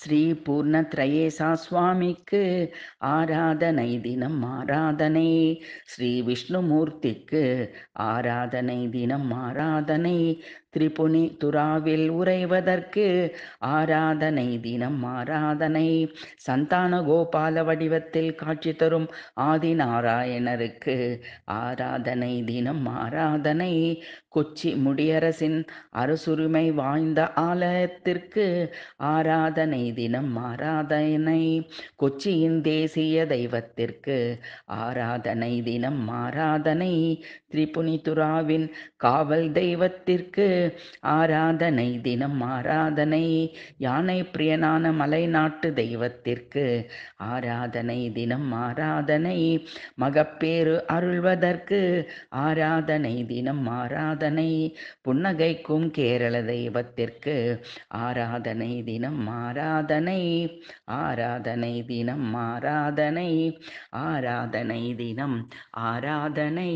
ஸ்ரீ பூர்ணத்ரயேசா சுவாமிக்கு ஆராதனை தினம் ஆராதனை ஸ்ரீ விஷ்ணுமூர்த்திக்கு ஆராதனை தினம் ஆராதனை திரிபுனி துறாவில் உறைவதற்கு ஆராதனை தினம் ஆராதனை சந்தான கோபால வடிவத்தில் காட்சி தரும் ஆதி நாராயணருக்கு ஆராதனை தினம் ஆராதனை கொச்சி முடியரசின் அரசுரிமை வாய்ந்த ஆலயத்திற்கு ஆராதனை தினம் ஆராதனை கொச்சியின் தேசிய தெய்வத்திற்கு ஆராதனை தினம் ஆராதனை திரிபுனிதுராவின் காவல் தெய்வத்திற்கு ஆராதனை தினம் ஆராதனை யானை பிரியனான மலை நாட்டு தெய்வத்திற்கு ஆராதனை தினம் ஆராதனை மகப்பேறு அருள்வதற்கு ஆராதனை தினம் ஆராதனை புன்னகைக்கும் கேரள தெய்வத்திற்கு ஆராதனை தினம் ஆராதனை ஆராதனை ஆராதனை தினம் ஆராதனை ஆராதனை தினம் ஆராதனை